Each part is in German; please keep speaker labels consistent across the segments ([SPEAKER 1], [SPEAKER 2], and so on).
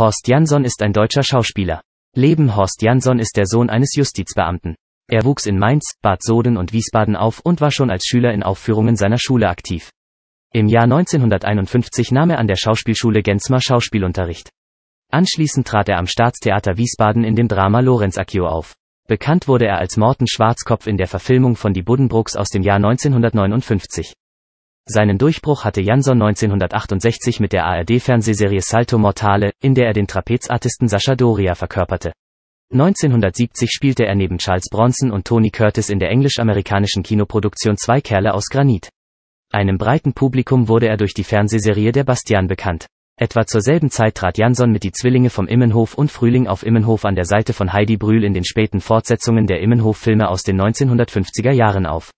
[SPEAKER 1] Horst Jansson ist ein deutscher Schauspieler. Leben Horst Jansson ist der Sohn eines Justizbeamten. Er wuchs in Mainz, Bad Soden und Wiesbaden auf und war schon als Schüler in Aufführungen seiner Schule aktiv. Im Jahr 1951 nahm er an der Schauspielschule Gensmer Schauspielunterricht. Anschließend trat er am Staatstheater Wiesbaden in dem Drama Lorenz Accio auf. Bekannt wurde er als Morten Schwarzkopf in der Verfilmung von Die Buddenbrooks aus dem Jahr 1959. Seinen Durchbruch hatte Jansson 1968 mit der ARD-Fernsehserie Salto Mortale, in der er den Trapezartisten Sascha Doria verkörperte. 1970 spielte er neben Charles Bronson und Tony Curtis in der englisch-amerikanischen Kinoproduktion Zwei Kerle aus Granit. Einem breiten Publikum wurde er durch die Fernsehserie Der Bastian bekannt. Etwa zur selben Zeit trat Jansson mit Die Zwillinge vom Immenhof und Frühling auf Immenhof an der Seite von Heidi Brühl in den späten Fortsetzungen der Immenhof-Filme aus den 1950er Jahren auf.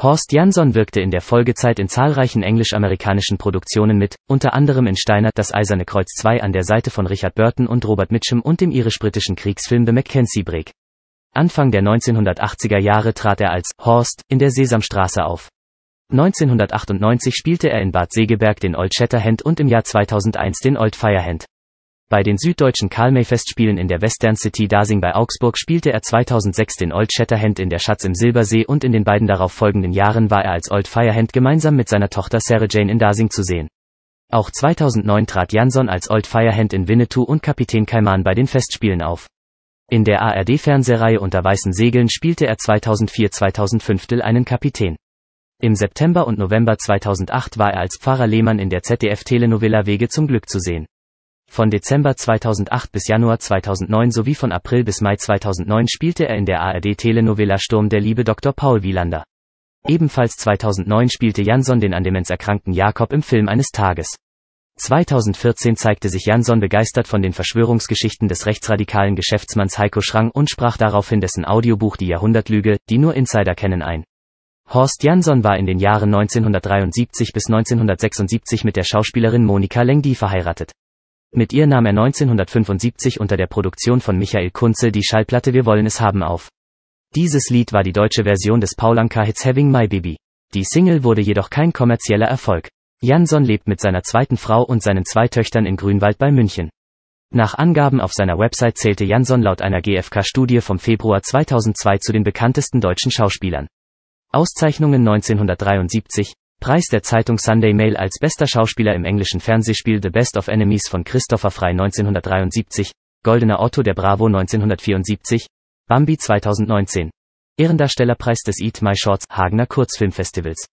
[SPEAKER 1] Horst Jansson wirkte in der Folgezeit in zahlreichen englisch-amerikanischen Produktionen mit, unter anderem in Steinert das Eiserne Kreuz 2 an der Seite von Richard Burton und Robert Mitchum und dem irisch-britischen Kriegsfilm The Mackenzie Break. Anfang der 1980er Jahre trat er als Horst in der Sesamstraße auf. 1998 spielte er in Bad Segeberg den Old Shatterhand und im Jahr 2001 den Old Firehand. Bei den süddeutschen Karl-May-Festspielen in der Western City Dasing bei Augsburg spielte er 2006 den Old Shatterhand in der Schatz im Silbersee und in den beiden darauf folgenden Jahren war er als Old Firehand gemeinsam mit seiner Tochter Sarah Jane in Dasing zu sehen. Auch 2009 trat Jansson als Old Firehand in Winnetou und Kapitän Kaiman bei den Festspielen auf. In der ARD-Fernsehreihe Unter weißen Segeln spielte er 2004-2005 einen Kapitän. Im September und November 2008 war er als Pfarrer Lehmann in der ZDF-Telenovela Wege zum Glück zu sehen. Von Dezember 2008 bis Januar 2009 sowie von April bis Mai 2009 spielte er in der ARD-Telenovela Sturm der Liebe Dr. Paul Wielander. Ebenfalls 2009 spielte Jansson den an Demenz erkrankten Jakob im Film eines Tages. 2014 zeigte sich Jansson begeistert von den Verschwörungsgeschichten des rechtsradikalen Geschäftsmanns Heiko Schrang und sprach daraufhin dessen Audiobuch Die Jahrhundertlüge, die nur Insider kennen ein. Horst Jansson war in den Jahren 1973 bis 1976 mit der Schauspielerin Monika Lengdi verheiratet. Mit ihr nahm er 1975 unter der Produktion von Michael Kunze die Schallplatte Wir wollen es haben auf. Dieses Lied war die deutsche Version des Paulanka-Hits Having My Baby. Die Single wurde jedoch kein kommerzieller Erfolg. Jansson lebt mit seiner zweiten Frau und seinen zwei Töchtern in Grünwald bei München. Nach Angaben auf seiner Website zählte Jansson laut einer GfK-Studie vom Februar 2002 zu den bekanntesten deutschen Schauspielern. Auszeichnungen 1973, Preis der Zeitung Sunday Mail als bester Schauspieler im englischen Fernsehspiel The Best of Enemies von Christopher Frey 1973, Goldener Otto der Bravo 1974, Bambi 2019. Ehrendarstellerpreis des Eat My Shorts Hagener Kurzfilmfestivals.